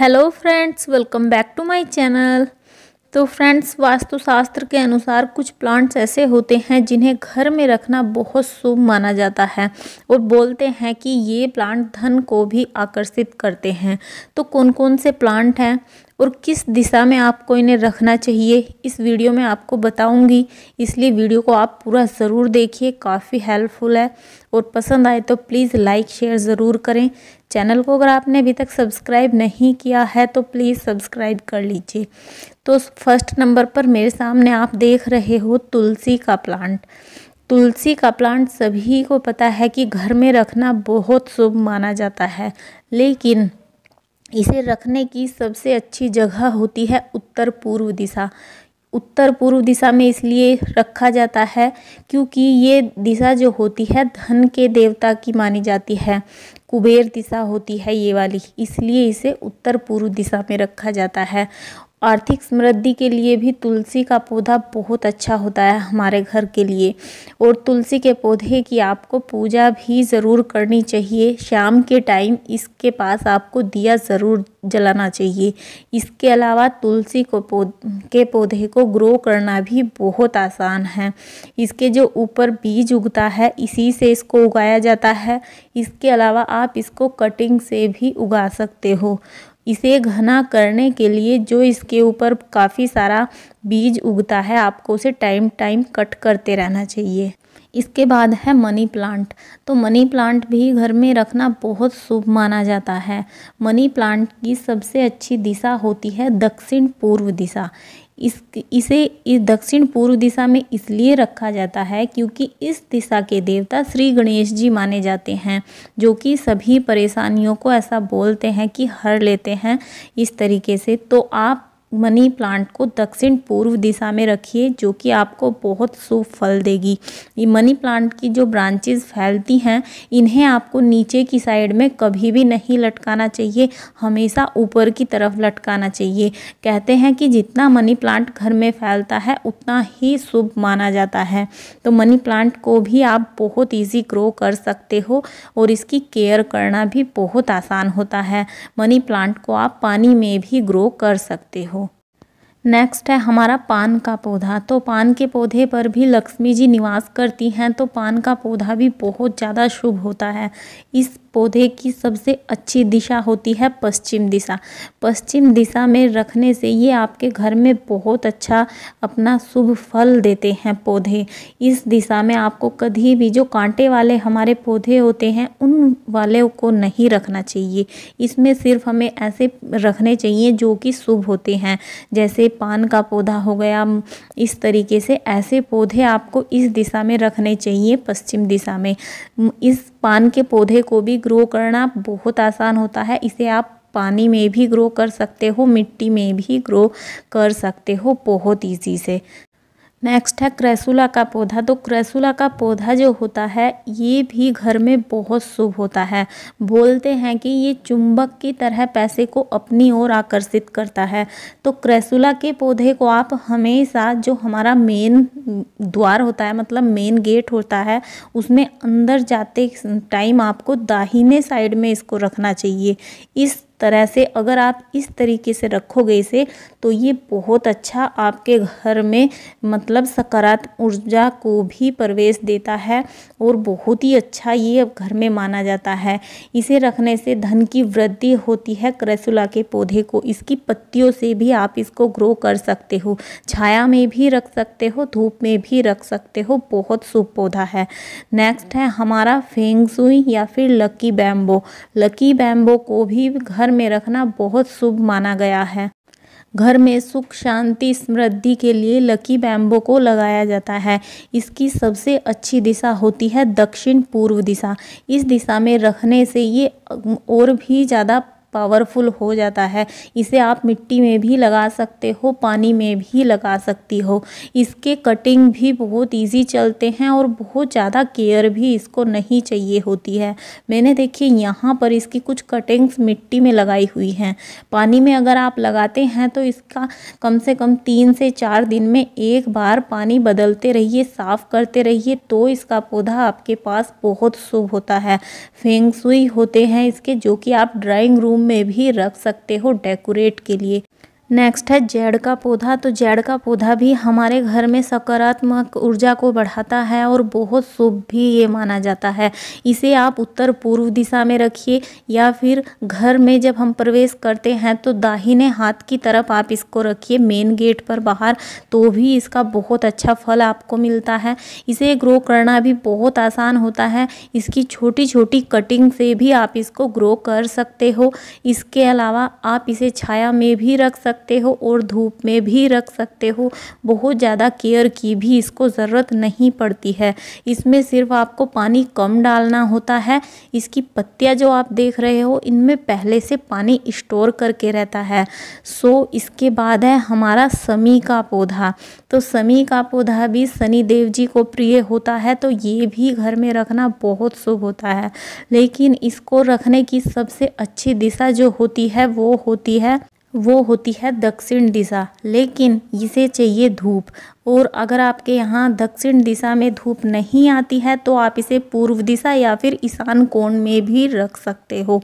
hello friends welcome back to my channel तो friends वास्तुशास्त्र के अनुसार कुछ प्लांट्स ऐसे होते हैं जिन्हें घर में रखना बहुत शुभ माना जाता है और बोलते हैं कि ये प्लांट धन को भी आकर्षित करते हैं तो कौन कौन से प्लांट हैं और किस दिशा में आपको इन्हें रखना चाहिए इस वीडियो में आपको बताऊंगी इसलिए वीडियो को आप पूरा ज़रूर देखिए काफ़ी हेल्पफुल है और पसंद आए तो प्लीज़ लाइक शेयर ज़रूर करें चैनल को अगर आपने अभी तक सब्सक्राइब नहीं किया है तो प्लीज़ सब्सक्राइब कर लीजिए तो फर्स्ट नंबर पर मेरे सामने आप देख रहे हो तुलसी का प्लांट तुलसी का प्लांट सभी को पता है कि घर में रखना बहुत शुभ माना जाता है लेकिन इसे रखने की सबसे अच्छी जगह होती है उत्तर पूर्व दिशा उत्तर पूर्व दिशा में इसलिए रखा जाता है क्योंकि ये दिशा जो होती है धन के देवता की मानी जाती है कुबेर दिशा होती है ये वाली इसलिए इसे उत्तर पूर्व दिशा में रखा जाता है आर्थिक समृद्धि के लिए भी तुलसी का पौधा बहुत अच्छा होता है हमारे घर के लिए और तुलसी के पौधे की आपको पूजा भी ज़रूर करनी चाहिए शाम के टाइम इसके पास आपको दिया ज़रूर जलाना चाहिए इसके अलावा तुलसी को पौध के पौधे को ग्रो करना भी बहुत आसान है इसके जो ऊपर बीज उगता है इसी से इसको उगाया जाता है इसके अलावा आप इसको कटिंग से भी उगा सकते हो इसे घना करने के लिए जो इसके ऊपर काफ़ी सारा बीज उगता है आपको उसे टाइम टाइम कट करते रहना चाहिए इसके बाद है मनी प्लांट तो मनी प्लांट भी घर में रखना बहुत शुभ माना जाता है मनी प्लांट की सबसे अच्छी दिशा होती है दक्षिण पूर्व दिशा इस इसे इस दक्षिण पूर्व दिशा में इसलिए रखा जाता है क्योंकि इस दिशा के देवता श्री गणेश जी माने जाते हैं जो कि सभी परेशानियों को ऐसा बोलते हैं कि हर लेते हैं इस तरीके से तो आप मनी प्लांट को दक्षिण पूर्व दिशा में रखिए जो कि आपको बहुत शुभ फल देगी ये मनी प्लांट की जो ब्रांचेस फैलती हैं इन्हें आपको नीचे की साइड में कभी भी नहीं लटकाना चाहिए हमेशा ऊपर की तरफ लटकाना चाहिए कहते हैं कि जितना मनी प्लांट घर में फैलता है उतना ही शुभ माना जाता है तो मनी प्लांट को भी आप बहुत ईजी ग्रो कर सकते हो और इसकी केयर करना भी बहुत आसान होता है मनी प्लांट को आप पानी में भी ग्रो कर सकते हो नेक्स्ट है हमारा पान का पौधा तो पान के पौधे पर भी लक्ष्मी जी निवास करती हैं तो पान का पौधा भी बहुत ज़्यादा शुभ होता है इस पौधे की सबसे अच्छी दिशा होती है पश्चिम दिशा पश्चिम दिशा में रखने से ये आपके घर में बहुत अच्छा अपना शुभ फल देते हैं पौधे इस दिशा में आपको कभी भी जो कांटे वाले हमारे पौधे होते हैं उन वाले को नहीं रखना चाहिए इसमें सिर्फ हमें ऐसे रखने चाहिए जो कि शुभ होते हैं जैसे पान का पौधा हो गया इस तरीके से ऐसे पौधे आपको इस दिशा में रखने चाहिए पश्चिम दिशा में इस पान के पौधे को भी ग्रो करना बहुत आसान होता है इसे आप पानी में भी ग्रो कर सकते हो मिट्टी में भी ग्रो कर सकते हो बहुत ईजी से नेक्स्ट है क्रैसुला का पौधा तो क्रेसुला का पौधा जो होता है ये भी घर में बहुत शुभ होता है बोलते हैं कि ये चुंबक की तरह पैसे को अपनी ओर आकर्षित करता है तो क्रैसुला के पौधे को आप हमेशा जो हमारा मेन द्वार होता है मतलब मेन गेट होता है उसमें अंदर जाते टाइम आपको दाहिने साइड में इसको रखना चाहिए इस तरह से अगर आप इस तरीके से रखोगे इसे तो ये बहुत अच्छा आपके घर में मतलब सकारात्मक ऊर्जा को भी प्रवेश देता है और बहुत ही अच्छा ये घर में माना जाता है इसे रखने से धन की वृद्धि होती है क्रैसुला के पौधे को इसकी पत्तियों से भी आप इसको ग्रो कर सकते हो छाया में भी रख सकते हो धूप में भी रख सकते हो बहुत शुभ पौधा है नेक्स्ट है हमारा फेंगसुई या फिर लकी बैम्बो लकी बैम्बो को भी घर घर में रखना बहुत शुभ माना गया है घर में सुख शांति समृद्धि के लिए लकी बैम्बो को लगाया जाता है इसकी सबसे अच्छी दिशा होती है दक्षिण पूर्व दिशा इस दिशा में रखने से ये और भी ज़्यादा पावरफुल हो जाता है इसे आप मिट्टी में भी लगा सकते हो पानी में भी लगा सकती हो इसके कटिंग भी बहुत इजी चलते हैं और बहुत ज़्यादा केयर भी इसको नहीं चाहिए होती है मैंने देखिए यहाँ पर इसकी कुछ कटिंग्स मिट्टी में लगाई हुई हैं पानी में अगर आप लगाते हैं तो इसका कम से कम तीन से चार दिन में एक बार पानी बदलते रहिए साफ़ करते रहिए तो इसका पौधा आपके पास बहुत शुभ होता है फेंगसुई होते हैं इसके जो कि आप ड्राइंग रूम रूम में भी रख सकते हो डेकोरेट के लिए नेक्स्ट है जेड़ का पौधा तो जेड़ का पौधा भी हमारे घर में सकारात्मक ऊर्जा को बढ़ाता है और बहुत शुभ भी ये माना जाता है इसे आप उत्तर पूर्व दिशा में रखिए या फिर घर में जब हम प्रवेश करते हैं तो दाहिने हाथ की तरफ आप इसको रखिए मेन गेट पर बाहर तो भी इसका बहुत अच्छा फल आपको मिलता है इसे ग्रो करना भी बहुत आसान होता है इसकी छोटी छोटी कटिंग से भी आप इसको ग्रो कर सकते हो इसके अलावा आप इसे छाया में भी रख सकते सकते हो और धूप में भी रख सकते हो बहुत ज़्यादा केयर की भी इसको ज़रूरत नहीं पड़ती है इसमें सिर्फ आपको पानी कम डालना होता है इसकी पत्तियाँ जो आप देख रहे हो इनमें पहले से पानी स्टोर करके रहता है सो इसके बाद है हमारा समी का पौधा तो समी का पौधा भी शनिदेव जी को प्रिय होता है तो ये भी घर में रखना बहुत शुभ होता है लेकिन इसको रखने की सबसे अच्छी दिशा जो होती है वो होती है वो होती है दक्षिण दिशा लेकिन इसे चाहिए धूप और अगर आपके यहाँ दक्षिण दिशा में धूप नहीं आती है तो आप इसे पूर्व दिशा या फिर ईशान कोण में भी रख सकते हो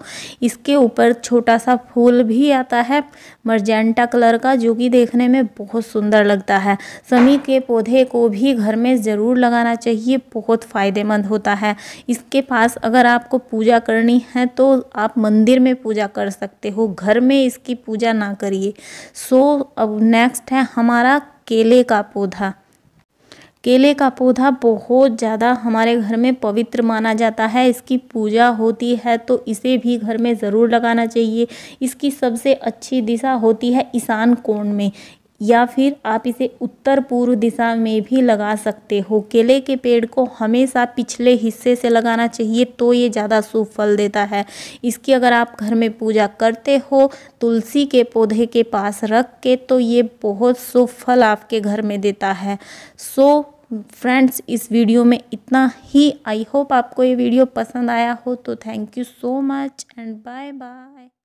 इसके ऊपर छोटा सा फूल भी आता है मर्जेंटा कलर का जो कि देखने में बहुत सुंदर लगता है समी के पौधे को भी घर में ज़रूर लगाना चाहिए बहुत फ़ायदेमंद होता है इसके पास अगर आपको पूजा करनी है तो आप मंदिर में पूजा कर सकते हो घर में इसकी पूजा ना करिए सो so, अब नेक्स्ट है हमारा केले का पौधा केले का पौधा बहुत ज़्यादा हमारे घर में पवित्र माना जाता है इसकी पूजा होती है तो इसे भी घर में ज़रूर लगाना चाहिए इसकी सबसे अच्छी दिशा होती है ईशान कोण में या फिर आप इसे उत्तर पूर्व दिशा में भी लगा सकते हो केले के पेड़ को हमेशा पिछले हिस्से से लगाना चाहिए तो ये ज़्यादा शुभ फल देता है इसकी अगर आप घर में पूजा करते हो तुलसी के पौधे के पास रख के तो ये बहुत शुभ फल आपके घर में देता है सो so, फ्रेंड्स इस वीडियो में इतना ही आई होप आपको ये वीडियो पसंद आया हो तो thank you so much and bye bye